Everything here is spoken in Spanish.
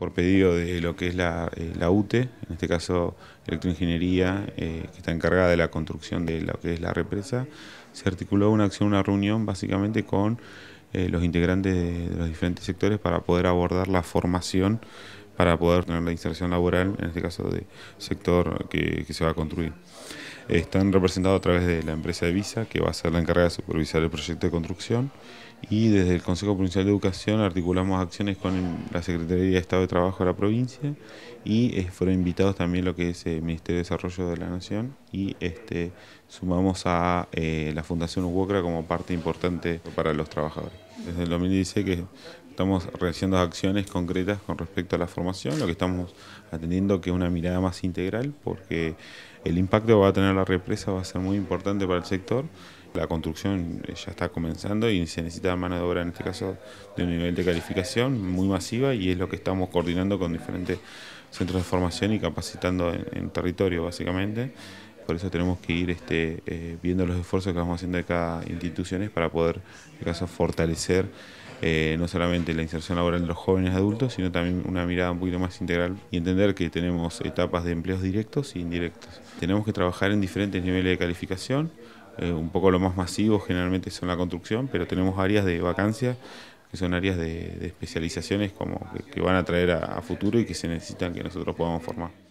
por pedido de lo que es la, eh, UTE, en este caso Electroingeniería, eh, que está encargada de la construcción de lo que es la represa, se articuló una acción, una reunión básicamente con eh, los integrantes de, los diferentes sectores para poder abordar la formación, para poder tener la inserción laboral, en este caso del sector que se va a construir. Están representados a través de la empresa de Visa, que va a ser la encargada de supervisar el proyecto de construcción. Y desde el Consejo Provincial de Educación articulamos acciones con la Secretaría de Estado de Trabajo de la provincia y eh, fueron invitados también lo que es el eh, Ministerio de Desarrollo de la Nación y este, sumamos a eh, la Fundación UOCRA como parte importante para los trabajadores desde el 2016 que estamos realizando acciones concretas con respecto a la formación, lo que estamos atendiendo que es una mirada más integral porque el impacto que va a tener la represa va a ser muy importante para el sector. La construcción eh, ya está comenzando y se necesita mano de obra, en este caso, de un nivel de calificación muy masiva y es lo que estamos coordinando con diferentes centros de formación y capacitando en territorio, básicamente. Por eso tenemos que ir este, eh, viendo los esfuerzos que vamos haciendo de cada instituciones para poder, en este caso, fortalecer eh, no solamente la inserción laboral de los jóvenes adultos, sino también una mirada un poquito más integral y entender que tenemos etapas de empleos directos e indirectos. Tenemos que trabajar en diferentes niveles de calificación, eh, un poco lo más masivo generalmente son la construcción, pero tenemos áreas de vacancia que son áreas de, especializaciones como que, van a traer a futuro y que se necesitan que nosotros podamos formar.